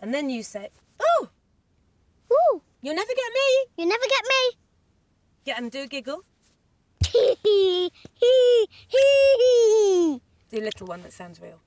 And then you say, "Oh, Ooh! You'll never get me! You'll never get me! Get him, do a giggle. Hee hee hee hee. do a little one that sounds real.